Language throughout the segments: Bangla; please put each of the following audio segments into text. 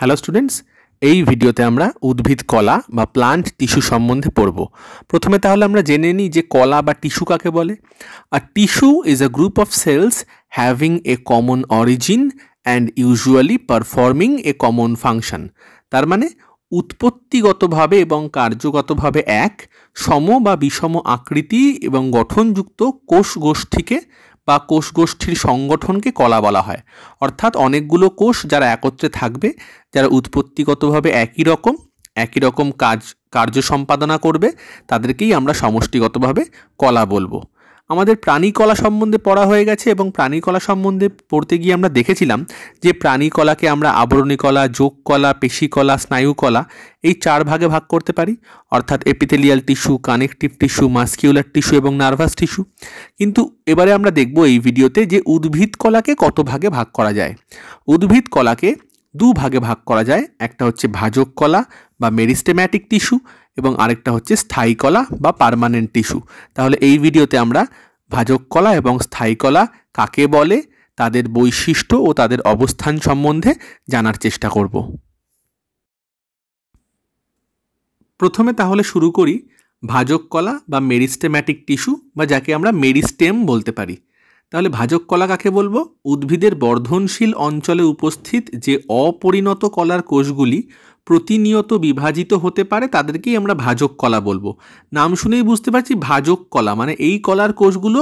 হ্যালো স্টুডেন্টস এই ভিডিওতে আমরা উদ্ভিদ কলা বা প্লান্ট টিস্যু সম্বন্ধে পড়ব প্রথমে তাহলে আমরা জেনে নিই যে কলা বা টিস্যু কাকে বলে আর tissue is a group of cells having a common origin and usually performing a common function তার মানে উৎপত্তিগতভাবে এবং কার্যগতভাবে এক সম বা বিষম আকৃতি এবং গঠনযুক্ত কোষ গোষ্ঠীকে বা কোষগোষ্ঠীর সংগঠনকে কলা বলা হয় অর্থাৎ অনেকগুলো কোষ যারা একত্রে থাকবে যারা উৎপত্তিগতভাবে একই রকম একই রকম কাজ কার্য সম্পাদনা করবে তাদেরকেই আমরা সমষ্টিগতভাবে কলা বলবো আমাদের প্রাণী কলা সম্বন্ধে পড়া হয়ে গেছে এবং প্রাণী কলা সম্বন্ধে পড়তে গিয়ে আমরা দেখেছিলাম যে প্রাণী কলাকে আমরা আবরণী কলা যোগ কলা পেশি কলা স্নায়ু কলা এই চার ভাগে ভাগ করতে পারি অর্থাৎ epithelial tissue connective tissue muscular tissue এবং নার্ভাস টিস্যু কিন্তু এবারে আমরা দেখব এই ভিডিওতে যে উদ্ভিদ কলাকে কত ভাগে ভাগ করা যায় উদ্ভিদ কলাকে দু ভাগে ভাগ করা যায় একটা হচ্ছে ভাজক কলা বা মেরিস্টেম্যাটিক টিস্যু এবং আরেকটা হচ্ছে স্থায়ী কলা বা পারমানেন্ট টিস্যু তাহলে এই ভিডিওতে আমরা ভাজক কলা এবং স্থায়ী কলা কাকে বলে তাদের বৈশিষ্ট্য ও তাদের অবস্থান সম্বন্ধে জানার চেষ্টা করব প্রথমে তাহলে শুরু করি ভাজক কলা বা মেরিস্টেম্যাটিক টিস্যু বা যাকে আমরা মেরিস্টেম বলতে পারি তাহলে ভাজক কলা কাকে বলবো উদ্ভিদের বর্ধনশীল অঞ্চলে উপস্থিত যে অপরিণত কলার কোষগুলি প্রতিনিয়ত বিভাজিত হতে পারে তাদেরকেই আমরা ভাজক কলা বলবো নাম শুনেই বুঝতে পারছি ভাজক কলা মানে এই কলার কোষগুলো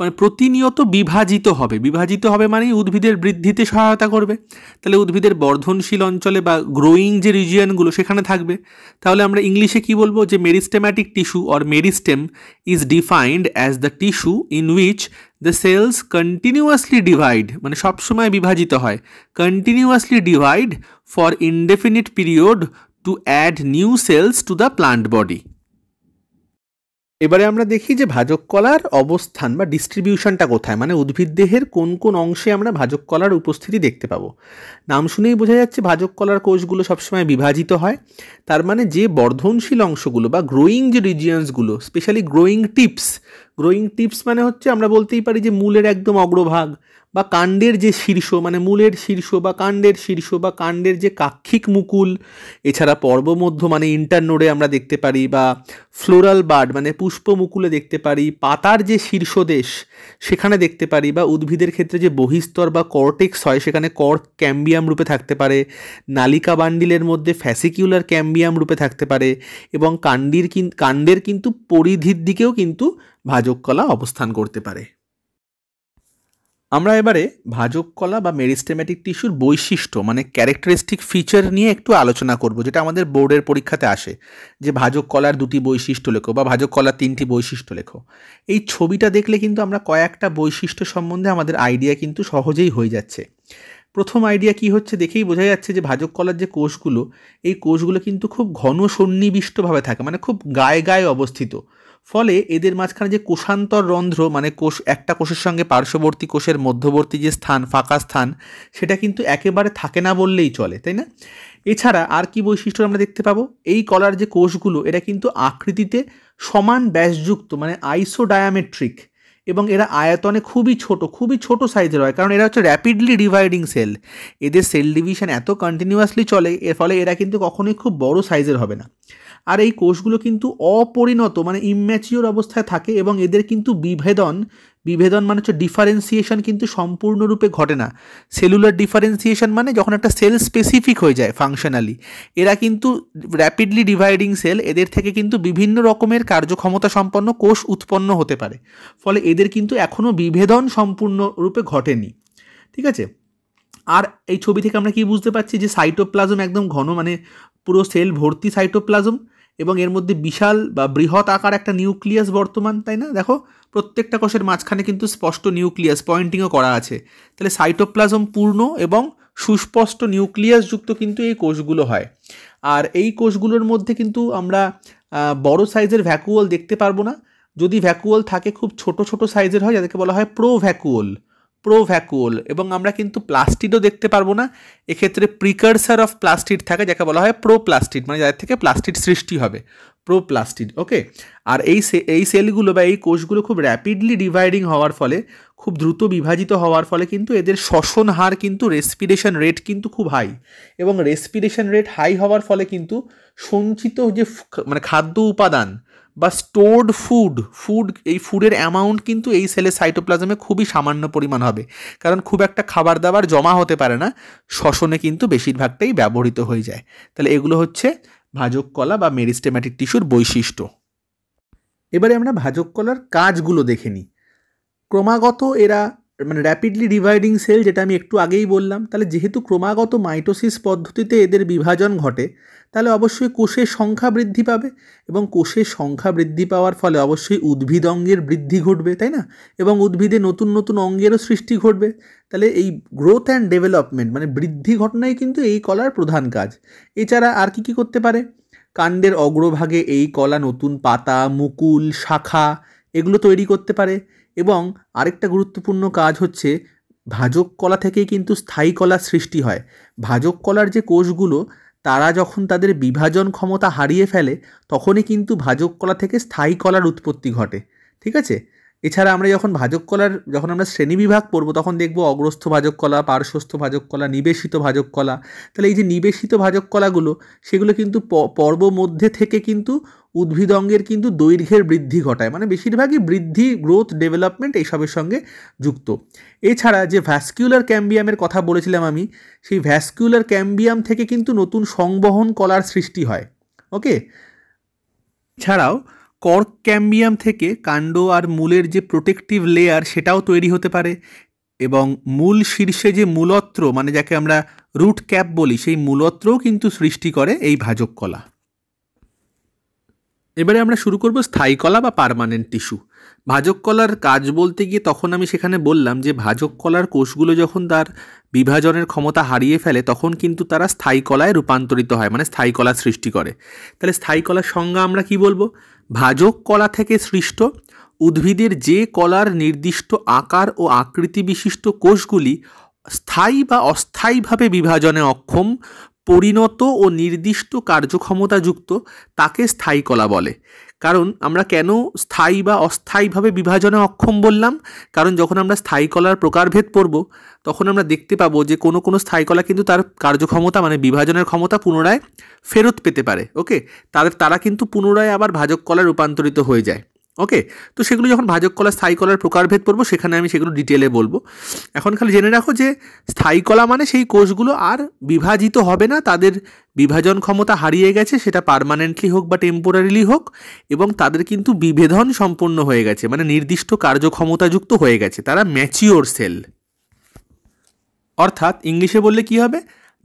মানে প্রতিনিয়ত বিভাজিত হবে বিভাজিত হবে মানেই উদ্ভিদের বৃদ্ধিতে সহায়তা করবে তাহলে উদ্ভিদের বর্ধনশীল অঞ্চলে বা গ্রোয়িং যে রিজিয়নগুলো সেখানে থাকবে তাহলে আমরা ইংলিশে কি বলবো যে meristematic tissue or meristem is defined as the tissue in which the cells continuously divide মানে সবসময় বিভাজিত হয় continuously divide for indefinite period to add new cells to the plant body এবারে আমরা দেখি যে ভাজক কলার অবস্থান বা ডিস্ট্রিবিউশনটা কোথায় মানে উদ্ভিদ দেহের কোন কোন অংশে আমরা ভাজক কলার উপস্থিতি দেখতে পাবো নাম শুনেই বোঝা যাচ্ছে ভাজক কলার কোষগুলো সবসময় বিভাজিত হয় তার মানে যে বর্ধনশীল অংশগুলো বা গ্রোয়িং যে রিজিয়ান্সগুলো specially growing tips growing tips মানে হচ্ছে আমরা বলতেই পারি যে মূলের একদম অগ্রভাগ বা কাণ্ডের যে শীর্ষ মানে মূলের শীর্ষ বা কাণ্ডের শীর্ষ বা কাণ্ডের যে কাক্ষিক মুকুল এছাড়া পর্বমধ্য মানে ইন্টারনোডে আমরা দেখতে পারি বা ফ্লোরাল বার্ড মানে পুষ্প মুকুলে দেখতে পারি পাতার যে শীর্ষ দেশ সেখানে দেখতে পারি বা উদ্ভিদের ক্ষেত্রে যে বহিস্তর বা কর্টেক্স হয় সেখানে কর্ক ক্যাম্বিয়াম রূপে থাকতে পারে নালিকা বান্ডিলের মধ্যে ফ্যাসিকিউলার ক্যাম্বিয়াম রূপে থাকতে পারে এবং কাণ্ডির কাণ্ডের কিন্তু পরিধির দিকেও কিন্তু ভাজক কলা অবস্থান করতে পারে আমরা এবারে ভাজক কলা বা মেরিস্টেম্যাটিক টিস্যুর বৈশিষ্ট্য মানে ক্যারেক্টারিস্টিক ফিচার নিয়ে একটু আলোচনা করব যেটা আমাদের বোর্ডের পরীক্ষাতে আসে যে ভাজক কলার দুটি বৈশিষ্ট্য লেখো বা ভাজক কলার তিনটি বৈশিষ্ট্য লেখো এই ছবিটা দেখলে কিন্তু আমরা কয়েকটা বৈশিষ্ট্য সম্বন্ধে আমাদের আইডিয়া কিন্তু সহজেই হয়ে যাচ্ছে প্রথম আইডিয়া কি হচ্ছে দেখেই বোঝা যাচ্ছে যে ভাজক কলার যে কোষগুলো এই কোষগুলো কিন্তু খুব ঘন সন্নিবিষ্টভাবে থাকে মানে খুব গায়ে গায়ে অবস্থিত ফলে এদের মাঝখানে যে কোষান্তর রন্ধ্র মানে কোষ একটা কোষের সঙ্গে পার্শ্ববর্তী কোষের মধ্যবর্তী যে স্থান ফাঁকা স্থান সেটা কিন্তু একেবারে থাকে না বললেই চলে তাই না এছাড়া আর কি বৈশিষ্ট্য আমরা দেখতে পাবো এই কলার যে কোষগুলো এটা কিন্তু আকৃতিতে সমান ব্যাসযুক্ত মানে আইসোডায়ামেট্রিক এবং এরা আয়তনে খুবই ছোট খুবই ছোট সাইজের হয় কারণ এরা হচ্ছে র্যাপিডলি ডিভাইডিং সেল এদের সেল ডিভিশন এত কন্টিনিউয়াসলি চলে এর ফলে এরা কিন্তু কখনোই খুব বড় সাইজের হবে না আর এই কোষগুলো কিন্তু অপরিণত মানে ইম্যাচিওর অবস্থায় থাকে এবং এদের কিন্তু বিভেদন বিভেদন মানে হচ্ছে ডিফারেন্সিয়েশন কিন্তু সম্পূর্ণরূপে ঘটে না সেলুলার ডিফারেন্সিয়েশন মানে যখন একটা সেল স্পেসিফিক হয়ে যায় ফাংশনালি এরা কিন্তু র্যাপিডলি ডিভাইডিং সেল এদের থেকে কিন্তু বিভিন্ন রকমের কার্যক্ষমতা সম্পন্ন কোষ উৎপন্ন হতে পারে ফলে এদের কিন্তু এখনও বিভেদন সম্পূর্ণরূপে ঘটেনি ঠিক আছে আর এই ছবি থেকে আমরা কি বুঝতে পারছি যে সাইটোপ্লাজম একদম ঘন মানে পুরো সেল ভর্তি সাইটোপ্লাজম এবং এর মধ্যে বিশাল বা বৃহৎ আকার একটা নিউক্লিয়াস বর্তমান তাই না দেখো প্রত্যেকটা কোষের মাঝখানে কিন্তু স্পষ্ট নিউক্লিয়াস পয়েন্টিংও করা আছে তাহলে সাইটোপ্লাজম পূর্ণ এবং সুস্পষ্ট নিউক্লিয়াসযুক্ত কিন্তু এই কোষগুলো হয় আর এই কোষগুলোর মধ্যে কিন্তু আমরা বড় সাইজের ভ্যাকুয়াল দেখতে পারবো না যদি ভ্যাকুয়াল থাকে খুব ছোট ছোট সাইজের হয় যাদেরকে বলা হয় প্রো ভ্যাকুয়াল প্রোভ্যাকুয়াল এবং আমরা কিন্তু প্লাস্টিডও দেখতে পারবো না এক্ষেত্রে প্রিকারসার অফ প্লাস্টিড থাকে যাকে বলা হয় প্রোপ্লাস্টিড মানে যাদের থেকে প্লাস্টিড সৃষ্টি হবে প্রোপ্লাস্টিড ওকে আর এই এই সেলগুলো বা এই কোষগুলো খুব র্যাপিডলি ডিভাইডিং হওয়ার ফলে খুব দ্রুত বিভাজিত হওয়ার ফলে কিন্তু এদের শ্বসন হার কিন্তু রেসপিরেশন রেট কিন্তু খুব হাই এবং রেসপিরেশন রেট হাই হওয়ার ফলে কিন্তু সঞ্চিত যে মানে খাদ্য উপাদান বা স্টোর্ড ফুড ফুড এই ফুডের অ্যামাউন্ট কিন্তু এই সেলের সাইটোপ্লাজমে খুবই সামান্য পরিমাণ হবে কারণ খুব একটা খাবার দাবার জমা হতে পারে না শ্বসনে কিন্তু বেশিরভাগটাই ব্যবহৃত হয়ে যায় তাহলে এগুলো হচ্ছে ভাজক কলা বা মেরিস্টেম্যাটিক টিস্যুর বৈশিষ্ট্য এবারে আমরা ভাজক কলার কাজগুলো দেখে নিই ক্রমাগত এরা মানে র্যাপিডলি ডিভাইডিং সেল যেটা আমি একটু আগেই বললাম তাহলে যেহেতু ক্রমাগত মাইটোসিস পদ্ধতিতে এদের বিভাজন ঘটে তাহলে অবশ্যই কোষের সংখ্যা বৃদ্ধি পাবে এবং কোষের সংখ্যা বৃদ্ধি পাওয়ার ফলে অবশ্যই উদ্ভিদ অঙ্গের বৃদ্ধি ঘটবে তাই না এবং উদ্ভিদে নতুন নতুন অঙ্গেরও সৃষ্টি ঘটবে তাহলে এই গ্রোথ অ্যান্ড ডেভেলপমেন্ট মানে বৃদ্ধি ঘটনাই কিন্তু এই কলার প্রধান কাজ এছাড়া আর কি কী করতে পারে কাণ্ডের অগ্রভাগে এই কলা নতুন পাতা মুকুল শাখা এগুলো তৈরি করতে পারে এবং আরেকটা গুরুত্বপূর্ণ কাজ হচ্ছে ভাজক কলা থেকেই কিন্তু স্থায়ী কলার সৃষ্টি হয় ভাজক কলার যে কোষগুলো তারা যখন তাদের বিভাজন ক্ষমতা হারিয়ে ফেলে তখনই কিন্তু ভাজক কলা থেকে স্থায়ী কলার উৎপত্তি ঘটে ঠিক আছে এছাড়া আমরা যখন ভাজক কলার যখন আমরা শ্রেণীবিভাগ পড়বো তখন দেখব অগ্রস্থ ভাজক কলা পার্শ্বস্থ ভাজক কলা নিবেশিত ভাজক কলা তাহলে এই যে নিবেশিত ভাজক কলাগুলো সেগুলো কিন্তু পর্ব মধ্যে থেকে কিন্তু উদ্ভিদ অঙ্গের কিন্তু দৈর্ঘ্যের বৃদ্ধি ঘটায় মানে বেশিরভাগই বৃদ্ধি গ্রোথ ডেভেলপমেন্ট এইসবের সঙ্গে যুক্ত এছাড়া যে ভ্যাসকিউলার ক্যাম্বিয়ামের কথা বলেছিলাম আমি সেই ভ্যাসকিউলার ক্যাম্বিয়াম থেকে কিন্তু নতুন সংবহন কলার সৃষ্টি হয় ওকে ছাড়াও কর্ক ক্যাম্বিয়াম থেকে কাণ্ড আর মূলের যে প্রোটেকটিভ লেয়ার সেটাও তৈরি হতে পারে এবং মূল শীর্ষে যে মূলত্র মানে যাকে আমরা রুট ক্যাপ বলি সেই মূলত্রও কিন্তু সৃষ্টি করে এই ভাজক কলা এবারে আমরা শুরু করব স্থায়ী কলা বা পারমানেন্ট টিস্যু ভাজক কলার কাজ বলতে গিয়ে তখন আমি সেখানে বললাম যে ভাজক কলার কোষগুলো যখন তার বিভাজনের ক্ষমতা হারিয়ে ফেলে তখন কিন্তু তারা স্থায়ী কলায় রূপান্তরিত হয় মানে স্থায়ী কলা সৃষ্টি করে তাহলে স্থায়ী কলার সংজ্ঞা আমরা কি বলবো ভাজক কলা থেকে সৃষ্ট উদ্ভিদের যে কলার নির্দিষ্ট আকার ও আকৃতি বিশিষ্ট কোষগুলি স্থায়ী বা অস্থায়ীভাবে বিভাজনে অক্ষম পরিণত ও নির্দিষ্ট কার্যক্ষমতাযুক্ত তাকে স্থায়ী কলা বলে কারণ আমরা কেন স্থায়ী বা অস্থায়ীভাবে বিভাজনে অক্ষম বললাম কারণ যখন আমরা স্থায়ী কলার প্রকারভেদ পড়ব তখন আমরা দেখতে পাবো যে কোনো কোনো স্থায়ী কলা কিন্তু তার কার্যক্ষমতা মানে বিভাজনের ক্ষমতা পুনরায় ফেরত পেতে পারে ওকে তাদের তারা কিন্তু পুনরায় আবার ভাজক কলায় রূপান্তরিত হয়ে যায় ওকে তো সেগুলো যখন ভাজক কলা স্থায়ী কলার প্রকারভেদ পড়বো সেখানে আমি সেগুলো ডিটেলে বলবো এখন খালি জেনে রাখো যে স্থায়ী কলা মানে সেই কোষগুলো আর বিভাজিত হবে না তাদের বিভাজন ক্ষমতা হারিয়ে গেছে সেটা পারমানেন্টলি হোক বা টেম্পোরারিলি হোক এবং তাদের কিন্তু বিভেদন সম্পূর্ণ হয়ে গেছে মানে নির্দিষ্ট কার্যক্ষমতাযুক্ত হয়ে গেছে তারা ম্যাচিওর সেল অর্থাৎ ইংলিশে বললে কি হবে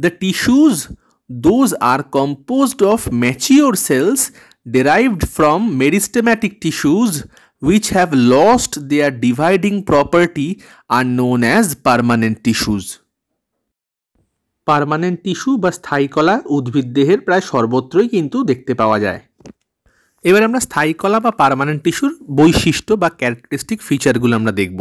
the tissues those are composed of mature cells derived from meristematic tissues which have lost their dividing property are known as permanent tissues. Permanent tissue বা স্থায়ী কলা উদ্ভিদ দেহের প্রায় সর্বত্রই কিন্তু দেখতে পাওয়া যায় এবার আমরা স্থায়ী কলা বা পার্মানেন্ট টিস্যুর বৈশিষ্ট্য বা ক্যারেক্টারিস্টিক ফিচারগুলো আমরা দেখব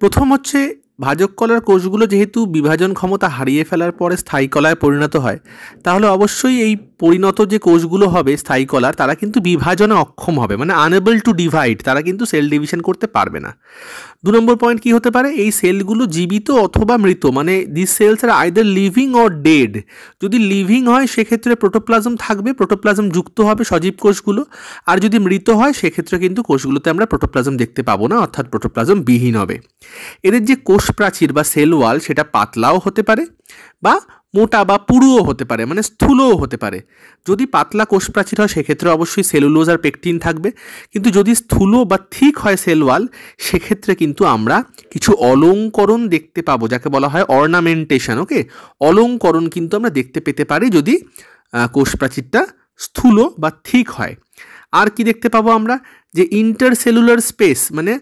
প্রথম হচ্ছে ভাজক কলার কোষগুলো যেহেতু বিভাজন ক্ষমতা হারিয়ে ফেলার পরে স্থায়ী কলায় পরিণত হয় তাহলে অবশ্যই এই পরিণত যে কোষগুলো হবে স্থায়ী কলার তারা কিন্তু বিভাজনে অক্ষম হবে মানে আনএবল টু ডিভাইড তারা কিন্তু সেল ডিভিশন করতে পারবে না দু নম্বর পয়েন্ট কী হতে পারে এই সেলগুলো জীবিত অথবা মৃত মানে this cells are either living or dead যদি লিভিং হয় সেক্ষেত্রে প্রোটোপ্লাজম থাকবে প্রোটোপ্লাজম যুক্ত হবে সজীব কোষগুলো আর যদি মৃত হয় সেক্ষেত্রে কিন্তু কোষগুলোতে আমরা প্রোটোপ্লাজম দেখতে পাবো না অর্থাৎ প্রোটোপ্লাজম বিহীন হবে এদের যে কোষ কোষপ্রাচীর বা সেল ওয়াল সেটা পাতলাও হতে পারে বা মোটা বা পুরুও হতে পারে মানে স্থূলও হতে পারে যদি পাতলা প্রাচীর হয় সেক্ষেত্রে অবশ্যই সেলুলোজ আর পেকটিন থাকবে কিন্তু যদি স্থূল বা থিক হয় সেল ওয়াল সেক্ষেত্রে কিন্তু আমরা কিছু অলঙ্করণ দেখতে পাবো যাকে বলা হয় অর্নামেন্টেশন ওকে অলঙ্করণ কিন্তু আমরা দেখতে পেতে পারি যদি কোষপ্রাচীরটা স্থূল বা থিক হয় আর কি দেখতে পাবো আমরা যে ইন্টারসেলুলার স্পেস মানে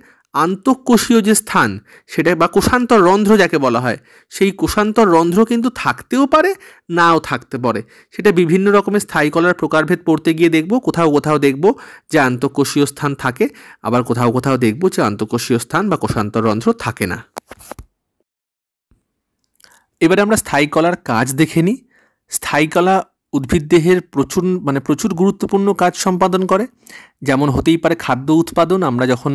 আন্তঃকোষীয় যে স্থান সেটা বা কোষান্তর রন্ধ্র যাকে বলা হয় সেই কোষান্তর রন্ধ্র কিন্তু থাকতেও পারে নাও থাকতে পারে সেটা বিভিন্ন রকমের স্থায়ী কলার প্রকারভেদ পড়তে গিয়ে দেখব কোথাও কোথাও দেখব যে আন্তঃকোষীয় স্থান থাকে আবার কোথাও কোথাও দেখব যে আন্তঃকোষীয় স্থান বা কোষান্তর রন্ধ্র থাকে না এবারে আমরা স্থায়ী কলার কাজ দেখে নিই স্থায়ী কলা উদ্ভিদদেহের প্রচুর মানে প্রচুর গুরুত্বপূর্ণ কাজ সম্পাদন করে যেমন হতেই পারে খাদ্য উৎপাদন আমরা যখন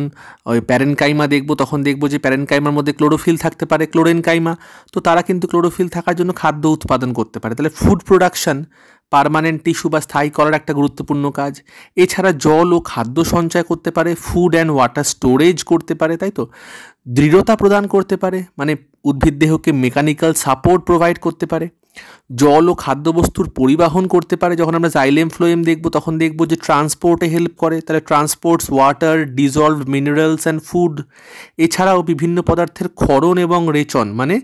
ওই প্যারেনকাইমা দেখব তখন দেখব যে প্যারেনকাইমার মধ্যে ক্লোরোফিল থাকতে পারে ক্লোরেনকাইমা তো তারা কিন্তু ক্লোরোফিল থাকার জন্য খাদ্য উৎপাদন করতে পারে তাহলে ফুড প্রোডাকশান পারমানেন্ট টিস্যু বা স্থায়ী করার একটা গুরুত্বপূর্ণ কাজ এছাড়া জল ও খাদ্য সঞ্চয় করতে পারে ফুড অ্যান্ড ওয়াটার স্টোরেজ করতে পারে তাই তো দৃঢ়তা প্রদান করতে পারে মানে উদ্ভিদ দেহকে মেকানিক্যাল সাপোর্ট প্রোভাইড করতে পারে জল ও খাদ্যবস্তুর পরিবহন করতে পারে যখন আমরা জাইলেম ফ্লোয়েম দেখব তখন দেখব যে ট্রান্সপোর্টে হেল্প করে তাহলে transports water dissolve minerals and food এছাড়াও বিভিন্ন পদার্থের ক্ষরণ এবং রেচন মানে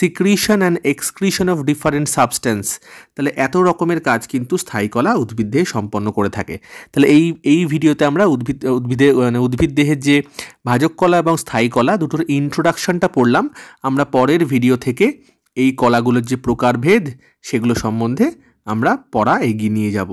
secretion and excretion of different substance তাহলে এত রকমের কাজ কিন্তু স্থায়ী কলা উদ্ভিদ দেহে সম্পন্ন করে থাকে তাহলে এই এই ভিডিওতে আমরা উদ্ভিদ উদ্ভিদে মানে উদ্ভিদ দেহের যে ভাজক কলা এবং স্থায়ী কলা দুটোর ইন্ট্রোডাকশনটা পড়লাম আমরা পরের ভিডিও থেকে এই কলাগুলোর যে প্রকারভেদ সেগুলো সম্বন্ধে আমরা পড়া এগিয়ে নিয়ে যাব